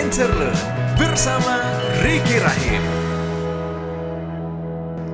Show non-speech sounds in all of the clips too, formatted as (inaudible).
Interlude bersama Ricky Rahim.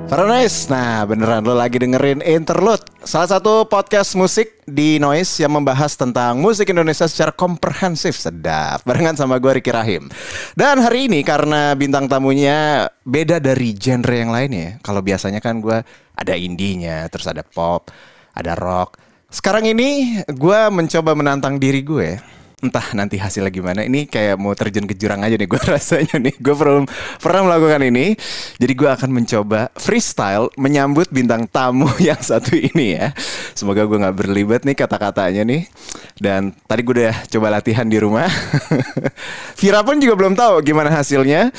Para noise, nah beneran lo lagi dengerin Interlude, salah satu podcast musik di Noise yang membahas tentang musik Indonesia secara komprehensif, sedap. Barengan sama gue Ricky Rahim. Dan hari ini karena bintang tamunya beda dari genre yang lainnya, kalau biasanya kan gue ada indinya, terus ada pop, ada rock. Sekarang ini gue mencoba menantang diri gue ya entah nanti hasilnya gimana. Ini kayak mau terjun ke jurang aja nih gue (laughs) rasanya nih. Gue belum pernah melakukan ini. Jadi gue akan mencoba freestyle menyambut bintang tamu (laughs) yang satu ini ya. Semoga gue nggak berlibat nih kata-katanya nih. Dan tadi gue udah coba latihan di rumah. (laughs) Vira pun juga belum tahu gimana hasilnya.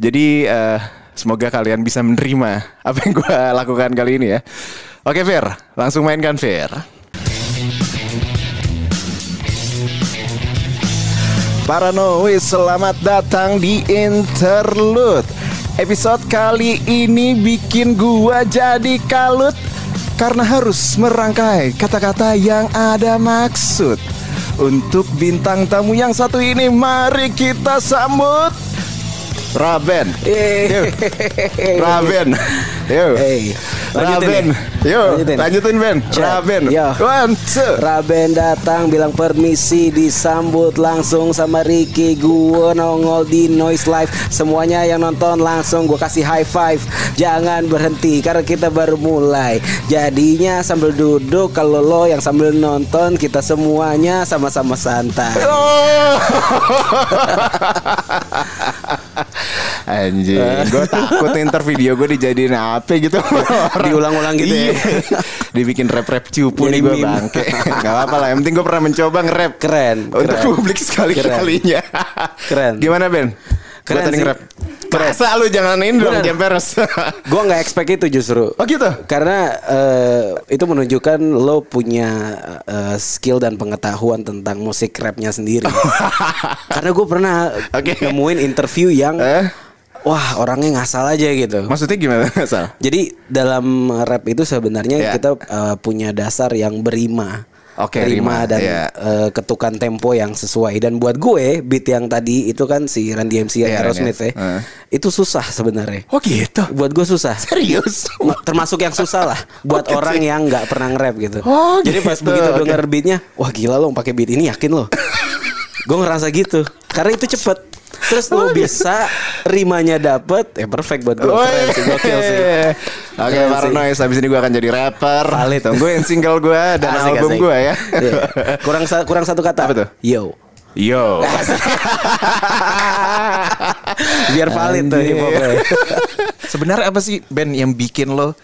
Jadi uh, semoga kalian bisa menerima apa yang gue lakukan kali ini ya. Oke Vir langsung mainkan Vir Paranoid, selamat datang di Interlude Episode kali ini bikin gua jadi kalut Karena harus merangkai kata-kata yang ada maksud Untuk bintang tamu yang satu ini mari kita sambut Raben. Yeay. (laughs) Raben. Yo. Hey. Raben. Yo. Ya. Lanjutin, lanjutin Ben. Check. Raben. Yo. One, two. Raben datang bilang permisi disambut langsung sama Ricky gue nongol di Noise Live. Semuanya yang nonton langsung gue kasih high five. Jangan berhenti karena kita baru mulai. Jadinya sambil duduk kalau lo yang sambil nonton kita semuanya sama-sama santai. Oh. (laughs) Anjing, eh, gue takut ntar video gue dijadiin apa gitu. (laughs) Diulang-ulang gitu ya. Iya. Dibikin rap-rap cupu nih gue bangke. Gak apa-apa lah, yang penting gue pernah mencoba nge-rap. Keren. Untuk keren. publik sekali-kalinya. Keren. Gimana Ben? Keren tadi nge-rap. Keren. Masa lu jangan ini dong Jam Peres (laughs) Gue gak expect itu justru Oh gitu? Karena uh, itu menunjukkan lo punya uh, skill dan pengetahuan tentang musik rapnya sendiri (laughs) Karena gue pernah okay. nemuin interview yang eh? wah orangnya ngasal aja gitu. Maksudnya gimana (laughs) ngasal? Jadi dalam rap itu sebenarnya yeah. kita uh, punya dasar yang berima. Oke, okay, rima, dan yeah. Iya. uh, ketukan tempo yang sesuai dan buat gue beat yang tadi itu kan si Randy MC yeah, Aerosmith yeah. ya. Uh. Itu susah sebenarnya. Oh gitu. Buat gue susah. Serius. Termasuk yang susah lah (laughs) buat okay, orang sih. yang nggak pernah nge-rap gitu. Oh, Jadi pas gitu, begitu okay. denger beatnya, wah gila lo pakai beat ini yakin lo. (laughs) gue ngerasa gitu. Karena itu cepet terus lu bisa rimanya dapet ya perfect buat gue keren sih gokil sih oke okay, Paranoise habis ini gue akan jadi rapper valid tungguin single gue dan asik, album gue ya iya. kurang kurang satu kata apa tuh yo Yo. (laughs) Biar valid Anjir. tuh hip (laughs) Sebenarnya apa sih band yang bikin lo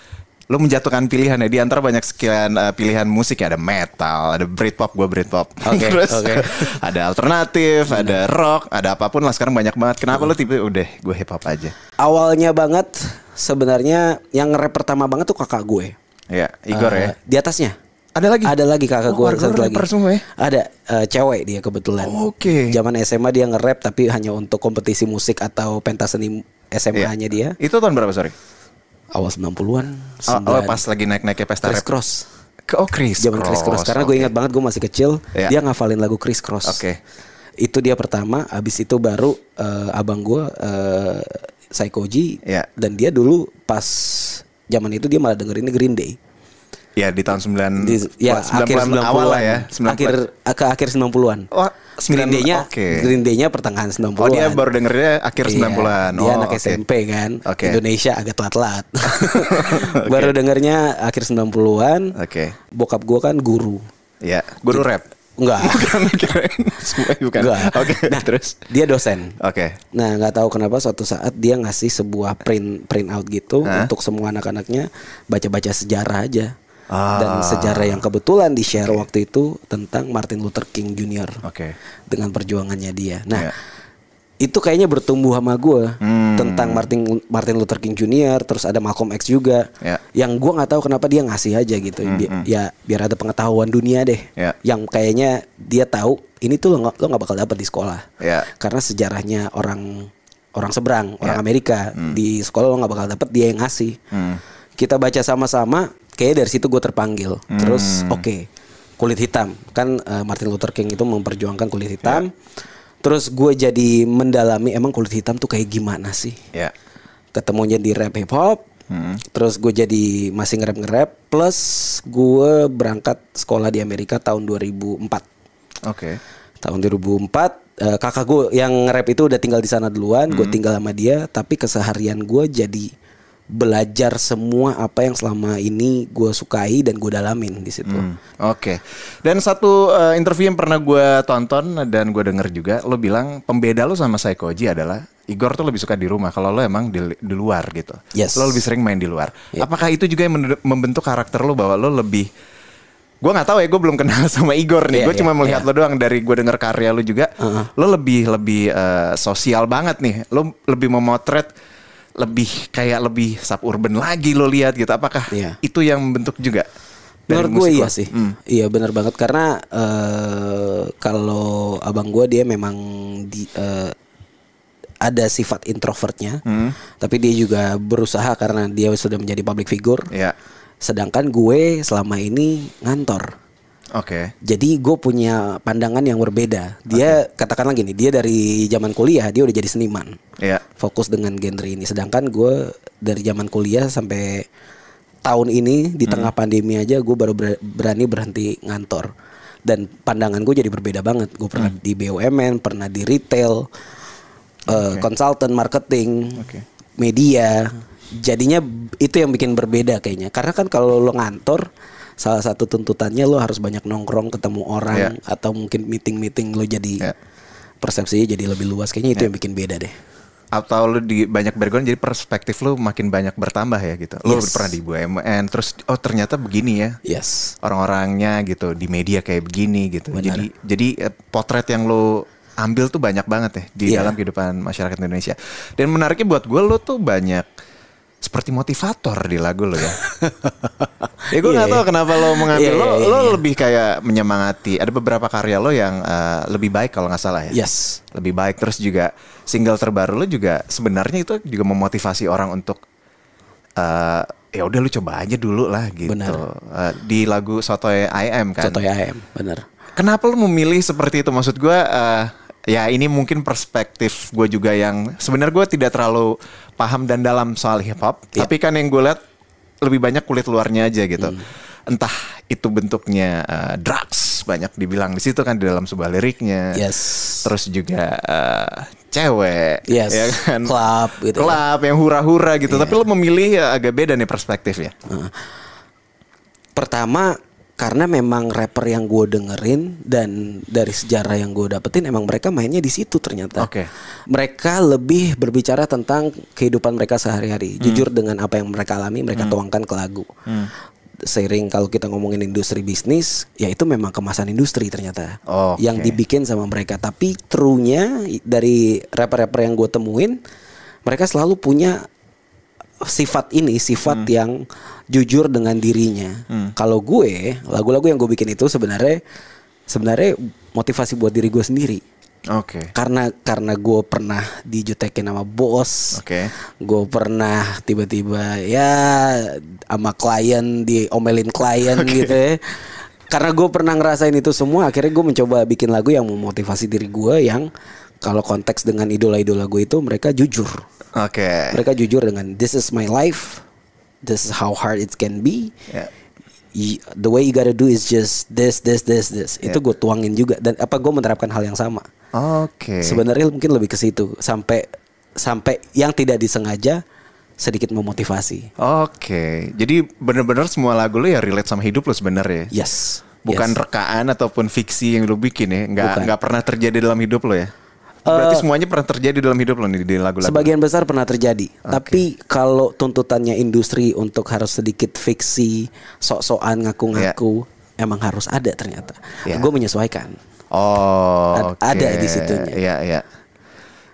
lo menjatuhkan pilihan ya di antara banyak sekian uh, pilihan musik ya ada metal, ada Britpop, gue Britpop. Okay, (laughs) Terus okay. ada alternatif, hmm. ada rock, ada apapun lah sekarang banyak banget. Kenapa hmm. lo tipe udah gue hip hop aja? Awalnya banget sebenarnya yang nge rap pertama banget tuh kakak gue. Iya, Igor uh, ya. Eh, di atasnya. Ada lagi? Ada lagi kakak oh, gue satu lagi. Semua ya? Ada uh, cewek dia kebetulan. Oh, Oke. Okay. Zaman SMA dia nge-rap tapi hanya untuk kompetisi musik atau pentas seni SMA-nya iya. dia. Itu tahun berapa sorry? awal 90-an. Awal oh, oh pas lagi naik-naiknya naik pesta Chris rap. Cross. Ke, oh Chris Zaman Cross. Chris Cross. Karena okay. gue ingat banget gue masih kecil, yeah. dia ngafalin lagu Chris Cross. Oke. Okay. Itu dia pertama, abis itu baru uh, abang gue uh, Psycho yeah. dan dia dulu pas zaman itu dia malah dengerin Green Day. Ya di tahun 9 di, ya, 90 akhir 90 an awal lah ya. 90. Akhir ke akhir 90-an. Oh, Green Day-nya okay. Green Day-nya pertengahan 90-an. Oh, dia baru dengernya akhir iya, 90-an. Oh, anak okay. SMP kan. Okay. Indonesia agak telat-telat. (laughs) (laughs) okay. Baru dengernya akhir 90-an. Oke. Okay. Bokap gua kan guru. Ya, guru Jadi, rap. Enggak. (laughs) Bukan, keren. Semua bukan. Enggak. Oke, okay, nah, terus. Dia dosen. Oke. Okay. Nah, nggak tahu kenapa suatu saat dia ngasih sebuah print print out gitu huh? untuk semua anak-anaknya baca-baca sejarah aja ah. dan sejarah yang kebetulan di share okay. waktu itu tentang Martin Luther King Jr. Okay. Dengan perjuangannya dia. Nah, yeah. itu kayaknya bertumbuh sama gue hmm. tentang Martin Martin Luther King Jr. Terus ada Malcolm X juga. Yeah. Yang gue nggak tahu kenapa dia ngasih aja gitu. Mm -hmm. Ya biar ada pengetahuan dunia deh. Yeah. Yang kayaknya dia tahu ini tuh lo nggak bakal dapat di sekolah. Yeah. Karena sejarahnya orang orang seberang, yeah. orang ya. Amerika hmm. di sekolah lo nggak bakal dapet dia yang ngasih. Hmm. Kita baca sama-sama, kayaknya dari situ gue terpanggil hmm. terus oke okay, kulit hitam kan uh, Martin Luther King itu memperjuangkan kulit ya. hitam yeah. terus gue jadi mendalami emang kulit hitam tuh kayak gimana sih yeah. ketemunya di rap hip hop Hmm. Terus gue jadi masih ngerap ngerap plus gue berangkat sekolah di Amerika tahun 2004. Oke. Okay. Tahun 2004 uh, eh, kakak gue yang rap itu udah tinggal di sana duluan, hmm. gue tinggal sama dia, tapi keseharian gue jadi belajar semua apa yang selama ini gue sukai dan gue dalamin di situ. Hmm, Oke. Okay. Dan satu uh, interview yang pernah gue tonton dan gue denger juga, lo bilang pembeda lo sama Saikoji adalah Igor tuh lebih suka di rumah, kalau lo emang di, di luar gitu. Yes. Lo lebih sering main di luar. Yep. Iya. Apakah itu juga yang membentuk karakter lo bahwa lo lebih gue gak tahu ya gue belum kenal (laughs) sama Igor nih yeah, gue yeah, cuma iya, melihat yeah. lo doang dari gue denger karya lo juga uh -huh. lo lebih lebih uh, sosial banget nih lo lebih memotret lebih kayak lebih suburban lagi lo lihat gitu. Apakah yeah. itu yang membentuk juga? Menurut gue iya sih, hmm. iya benar banget karena uh, kalau abang gue dia memang di, uh, ada sifat introvertnya, hmm. tapi dia juga berusaha karena dia sudah menjadi public figure. Yeah. Sedangkan gue selama ini ngantor. Oke. Okay. Jadi gue punya pandangan yang berbeda. Dia okay. lagi nih, dia dari zaman kuliah dia udah jadi seniman. Iya. Yeah. Fokus dengan genre ini. Sedangkan gue dari zaman kuliah sampai tahun ini di hmm. tengah mm. pandemi aja gue baru berani berhenti ngantor. Dan pandangan gue jadi berbeda banget. Gue pernah mm. di BUMN, pernah di retail, eh, konsultan okay. uh, marketing, okay. media. Jadinya itu yang bikin berbeda kayaknya. Karena kan kalau lo ngantor salah satu tuntutannya lo harus banyak nongkrong ketemu orang yeah. atau mungkin meeting meeting lo jadi yeah. persepsinya jadi lebih luas kayaknya itu yeah. yang bikin beda deh atau lo di banyak background jadi perspektif lo makin banyak bertambah ya gitu. lo yes. pernah di BUMN terus oh ternyata begini ya. Yes. Orang-orangnya gitu di media kayak begini gitu. Benar. Jadi jadi eh, potret yang lo ambil tuh banyak banget ya di yeah. dalam kehidupan masyarakat Indonesia. Dan menariknya buat gue lo tuh banyak seperti motivator di lagu lo ya. (laughs) ya gue iya, nggak yeah, tahu yeah. kenapa lo mengambil yeah, lo yeah, lo yeah. lebih kayak menyemangati. Ada beberapa karya lo yang uh, lebih baik kalau nggak salah ya. Yes. Lebih baik terus juga single terbaru lo juga sebenarnya itu juga memotivasi orang untuk uh, ya udah lo coba aja dulu lah gitu. Benar. Uh, di lagu Sotoy I Am kan. Sotoy I Am, benar. Kenapa lo memilih seperti itu? Maksud gue. Uh, ya ini mungkin perspektif gue juga yang sebenarnya gue tidak terlalu paham dan dalam soal hip hop yeah. tapi kan yang gue lihat lebih banyak kulit luarnya aja gitu mm. entah itu bentuknya uh, drugs banyak dibilang di situ kan di dalam sebuah liriknya yes. terus juga uh, cewek yes. ya kan club gitu club ya. yang hura-hura gitu yeah. tapi lo memilih ya, agak beda nih perspektifnya uh. pertama karena memang rapper yang gue dengerin dan dari sejarah yang gue dapetin emang mereka mainnya di situ ternyata. Okay. Mereka lebih berbicara tentang kehidupan mereka sehari-hari, hmm. jujur dengan apa yang mereka alami, mereka hmm. tuangkan ke lagu. Hmm. Seiring kalau kita ngomongin industri bisnis, ya itu memang kemasan industri ternyata okay. yang dibikin sama mereka. Tapi true-nya dari rapper-rapper yang gue temuin, mereka selalu punya sifat ini sifat hmm. yang jujur dengan dirinya. Hmm. Kalau gue lagu-lagu yang gue bikin itu sebenarnya sebenarnya motivasi buat diri gue sendiri. Oke. Okay. Karena karena gue pernah dijutekin sama bos. Oke. Okay. Gue pernah tiba-tiba ya sama klien diomelin klien okay. gitu ya. Karena gue pernah ngerasain itu semua, akhirnya gue mencoba bikin lagu yang memotivasi diri gue yang kalau konteks dengan idola-idola gue itu mereka jujur. Oke. Okay. Mereka jujur dengan this is my life, this is how hard it can be. Yeah. the way you gotta do is just this, this, this, this. Yeah. Itu gue tuangin juga dan apa gue menerapkan hal yang sama. Oke. Okay. Sebenarnya mungkin lebih ke situ sampai sampai yang tidak disengaja sedikit memotivasi. Oke, okay. jadi benar-benar semua lagu lu ya relate sama hidup lu sebenarnya. Yes. Bukan yes. rekaan ataupun fiksi yang lo bikin ya, nggak enggak pernah terjadi dalam hidup lo ya. Berarti eh, semuanya pernah terjadi dalam hidup lo nih di lagu-lagu. Sebagian besar pernah terjadi. Okay. Tapi kalau tuntutannya industri untuk harus sedikit fiksi, sok-sokan ngaku-ngaku, yeah. emang harus ada ternyata. Yeah. Gue menyesuaikan. Oh, Ad okay. ada di situ Iya, yeah, iya. Yeah.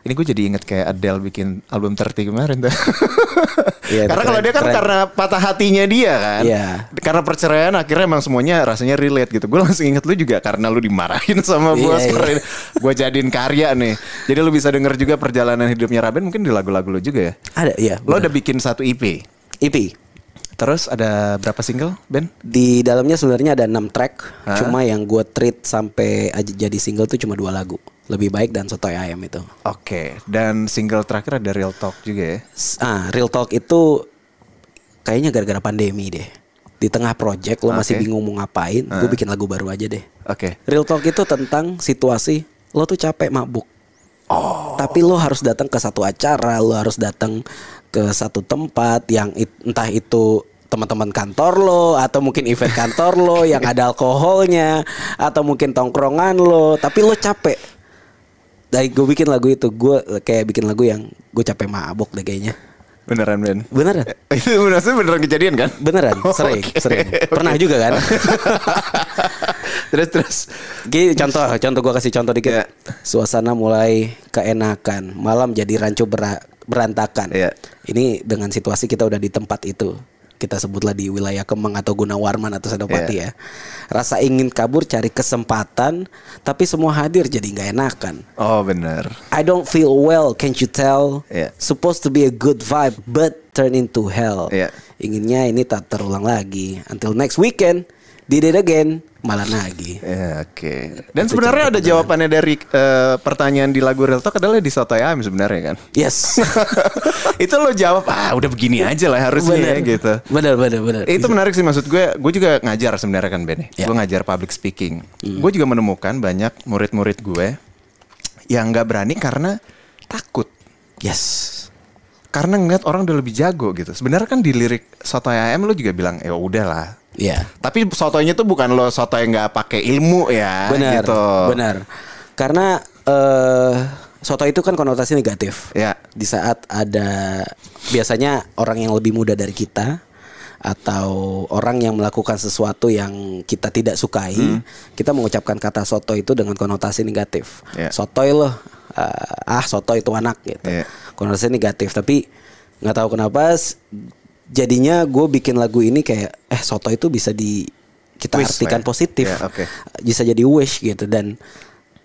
Ini gue jadi inget kayak Adele bikin album 30 kemarin tuh. (laughs) Iya, karena kalau dia kan keren. karena patah hatinya dia kan. Iya. Karena perceraian akhirnya emang semuanya rasanya relate gitu. Gue langsung inget lu juga karena lu dimarahin (laughs) sama iya, bos. yeah. Gue jadiin karya nih. Jadi lu bisa denger juga perjalanan hidupnya Raben mungkin di lagu-lagu lu juga ya. Ada, iya. Lo lu udah bikin satu EP. EP. Terus ada berapa single, Ben? Di dalamnya sebenarnya ada enam track. Hah? Cuma yang gue treat sampai jadi single tuh cuma dua lagu lebih baik dan sotoy ayam itu. Oke, okay. dan single terakhir ada Real Talk juga ya? Ah, Real Talk itu kayaknya gara-gara pandemi deh. Di tengah project lo okay. masih bingung mau ngapain, uh. Ah. gue bikin lagu baru aja deh. Oke. Okay. Real Talk itu tentang situasi lo tuh capek mabuk. Oh. Tapi lo harus datang ke satu acara, lo harus datang ke satu tempat yang it, entah itu teman-teman kantor lo atau mungkin event kantor lo (laughs) yang ada alkoholnya atau mungkin tongkrongan lo tapi lo capek dari gue bikin lagu itu gue kayak bikin lagu yang gue capek mabok deh kayaknya Beneran Ben? Beneran (laughs) Itu beneran beneran kejadian kan? Beneran, (laughs) sering, okay. sering Pernah okay. juga kan? (laughs) terus, terus Gini, Contoh, contoh gue kasih contoh dikit yeah. Suasana mulai keenakan Malam jadi rancu berantakan yeah. Ini dengan situasi kita udah di tempat itu kita sebutlah di wilayah Kemang atau Gunawarman atau Senopati yeah. ya. Rasa ingin kabur cari kesempatan tapi semua hadir jadi nggak enakan. Oh benar. I don't feel well, can't you tell? Yeah. Supposed to be a good vibe but turn into hell. Yeah. Inginnya ini tak terulang lagi. Until next weekend, did it again malah lagi. Ya, Oke. Okay. Dan itu sebenarnya ada benar. jawabannya dari uh, pertanyaan di lagu Real Talk adalah di Soto Ayam sebenarnya kan? Yes. (laughs) itu lo jawab ah udah begini aja lah harusnya bener. gitu. Benar benar benar. Itu Bisa. menarik sih maksud gue. Gue juga ngajar sebenarnya kan Ben. Ya? ya. Gue ngajar public speaking. Hmm. Gue juga menemukan banyak murid-murid gue yang nggak berani karena takut. Yes karena ngeliat orang udah lebih jago gitu. Sebenarnya kan di lirik Soto Ayam lo juga bilang ya udahlah Iya. Tapi sotonya tuh bukan lo soto yang nggak pakai ilmu ya. Benar. Gitu. Benar. Karena uh, soto itu kan konotasi negatif. Ya. Di saat ada biasanya orang yang lebih muda dari kita atau orang yang melakukan sesuatu yang kita tidak sukai, hmm. kita mengucapkan kata soto itu dengan konotasi negatif. Yeah. Soto lo uh, eh, ah soto itu anak gitu. Yeah. Konotasi negatif. Tapi nggak tahu kenapa jadinya gue bikin lagu ini kayak eh soto itu bisa di kita wish artikan positif yeah, okay. bisa jadi wish gitu dan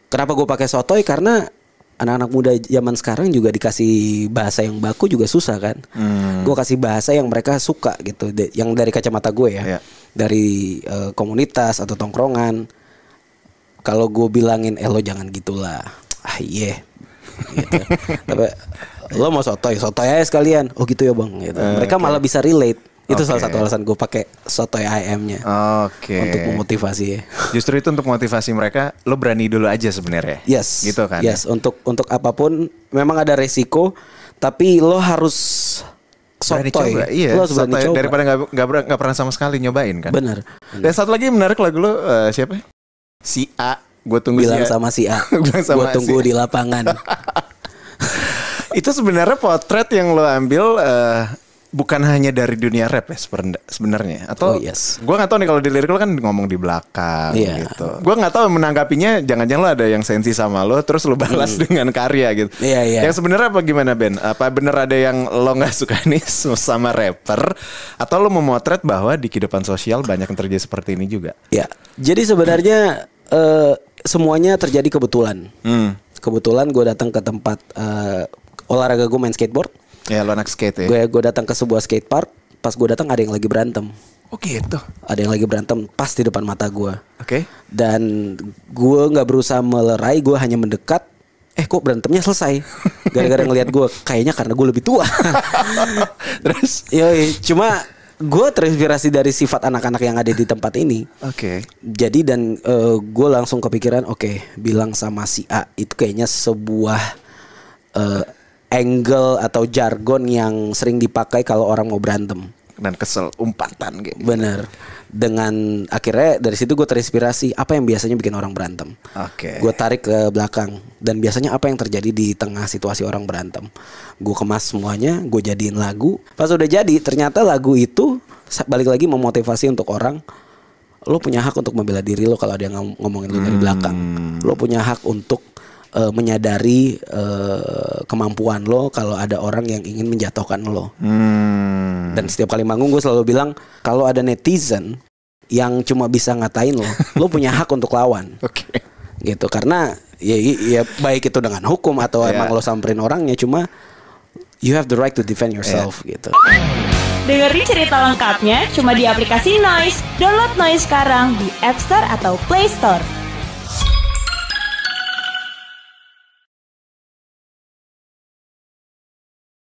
kenapa gue pakai sotoy karena anak-anak muda zaman sekarang juga dikasih bahasa yang baku juga susah kan hmm. gue kasih bahasa yang mereka suka gitu yang dari kacamata gue ya yeah. dari uh, komunitas atau tongkrongan kalau gue bilangin eh jangan gitulah ah iya yeah. gitu. (laughs) lo mau sotoy sotoy aja sekalian oh gitu ya bang gitu. Uh, mereka okay. malah bisa relate itu okay. salah satu alasan gue pakai sotoy IM-nya. Oke. Okay. Untuk memotivasi Justru itu untuk motivasi mereka, lo berani dulu aja sebenarnya. Yes. Gitu kan. Ya? Yes. Untuk untuk apapun, memang ada resiko, tapi lo harus sotoy. Berani coba. Iya. Lo harus berani coba. Daripada nggak nggak pernah sama sekali nyobain kan. Benar. Dan satu lagi menarik lagu lo uh, siapa? Si A. Gue tunggu bilang si A. sama si A. (laughs) gue tunggu si A. di lapangan. (laughs) itu sebenarnya potret yang lo ambil uh, bukan hanya dari dunia rap ya sebenarnya atau oh, yes. gue nggak tahu nih kalau di lirik lo kan ngomong di belakang yeah. gitu gue nggak tahu menanggapinya jangan-jangan lo ada yang sensi sama lo terus lo balas hmm. dengan karya gitu yeah, yeah. yang sebenarnya apa gimana Ben apa bener ada yang lo nggak suka nih (laughs) sama rapper atau lo memotret bahwa di kehidupan sosial banyak yang terjadi seperti ini juga ya yeah. jadi sebenarnya uh, semuanya terjadi kebetulan hmm. kebetulan gue datang ke tempat uh, olahraga gue main skateboard. Ya lo anak skate ya. Gue gue datang ke sebuah skate park. Pas gue datang ada yang lagi berantem. Oh itu. Ada yang lagi berantem pas di depan mata gue. Oke. Okay. Dan gue nggak berusaha melerai, gue hanya mendekat. Eh kok berantemnya selesai? (laughs) Gara-gara ngelihat gue, kayaknya karena gue lebih tua. (laughs) Terus? Yoi, cuma gue terinspirasi dari sifat anak-anak yang ada di tempat ini. Oke. Okay. Jadi dan uh, eh, gue langsung kepikiran, oke, okay, bilang sama si A itu kayaknya sebuah uh, angle atau jargon yang sering dipakai kalau orang mau berantem dan kesel umpatan gitu. Bener. Dengan akhirnya dari situ gue terinspirasi apa yang biasanya bikin orang berantem. Oke. Okay. Gue tarik ke belakang dan biasanya apa yang terjadi di tengah situasi orang berantem. Gue kemas semuanya, gue jadiin lagu. Pas udah jadi, ternyata lagu itu balik lagi memotivasi untuk orang lo punya hak untuk membela diri lo kalau dia ngomongin lo dari hmm. belakang. Lo punya hak untuk uh, menyadari uh, kemampuan lo kalau ada orang yang ingin menjatuhkan lo. Hmm. Dan setiap kali manggung gue selalu bilang kalau ada netizen yang cuma bisa ngatain lo, (laughs) lo punya hak untuk lawan. Oke. Okay. Gitu karena ya, ya baik itu dengan hukum atau yeah. emang lo samperin orangnya cuma you have the right to defend iya. yourself yeah. gitu. Dengerin cerita lengkapnya cuma di aplikasi Noise. Download Noise sekarang di App Store atau Play Store.